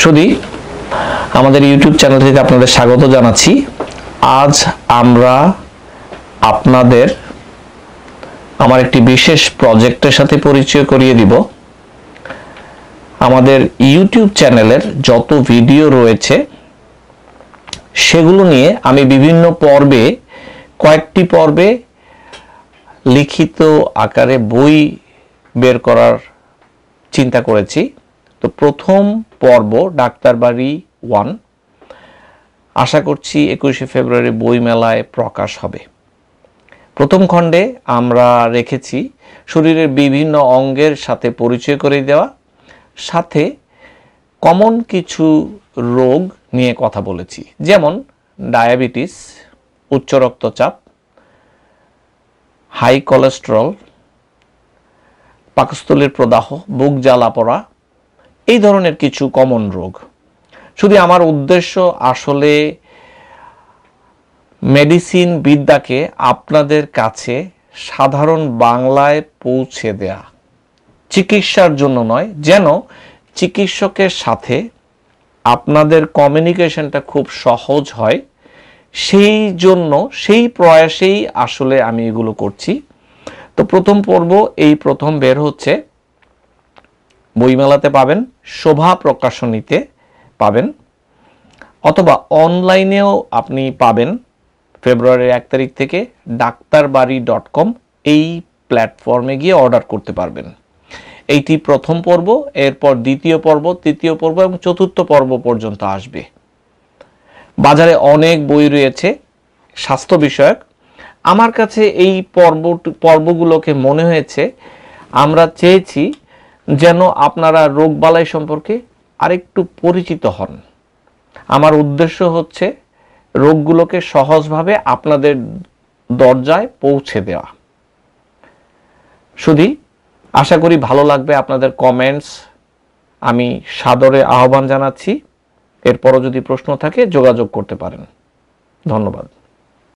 সুদি আমাদের YouTube channel থেকে আপনাদের স্বাগত জানাচ্ছি আজ আমরা আপনাদের আমার একটি বিশেষ প্রজেক্টের সাথে পরিচয় করিয়ে দিব আমাদের ইউটিউব চ্যানেলের যত ভিডিও রয়েছে সেগুলো নিয়ে আমি বিভিন্ন পর্বে কয়েকটি পর্বে লিখিত আকারে বই বের করার চিন্তা করেছি তো প্রথম পর্ব ডাক্তারবাড়ি ওয়ান আশা করছি একুশে ফেব্রুয়ারি বইমেলায় প্রকাশ হবে প্রথম খণ্ডে আমরা রেখেছি শরীরের বিভিন্ন অঙ্গের সাথে পরিচয় করে দেওয়া সাথে কমন কিছু রোগ নিয়ে কথা বলেছি যেমন ডায়াবেটিস উচ্চ রক্তচাপ হাই কোলেস্ট্রল পাকস্থলীর প্রদাহ বুক জ্বালা পড়া এই ধরনের কিছু কমন রোগ শুধু আমার উদ্দেশ্য আসলে মেডিসিন বিদ্যাকে আপনাদের কাছে সাধারণ বাংলায় পৌঁছে দেয়া চিকিৎসার জন্য নয় যেন চিকিৎসকের সাথে আপনাদের কমিউনিকেশনটা খুব সহজ হয় সেই জন্য সেই প্রয়াসেই আসলে আমি এগুলো করছি তো প্রথম পর্ব এই প্রথম বের হচ্ছে বইমেলাতে পাবেন শোভা প্রকাশনীতে পাবেন অথবা অনলাইনেও আপনি পাবেন ফেব্রুয়ারির এক তারিখ থেকে ডাক্তারবাড়ি ডট কম এই প্ল্যাটফর্মে গিয়ে অর্ডার করতে পারবেন এইটি প্রথম পর্ব এরপর দ্বিতীয় পর্ব তৃতীয় পর্ব এবং চতুর্থ পর্ব পর্যন্ত আসবে বাজারে অনেক বই রয়েছে স্বাস্থ্য বিষয়ক আমার কাছে এই পর্ব পর্বগুলোকে মনে হয়েছে আমরা চেয়েছি যেন আপনারা রোগবালাই সম্পর্কে আরেকটু পরিচিত হন আমার উদ্দেশ্য হচ্ছে রোগগুলোকে সহজভাবে আপনাদের দরজায় পৌঁছে দেওয়া শুধু আশা করি ভালো লাগবে আপনাদের কমেন্টস আমি সাদরে আহ্বান জানাচ্ছি এরপরও যদি প্রশ্ন থাকে যোগাযোগ করতে পারেন ধন্যবাদ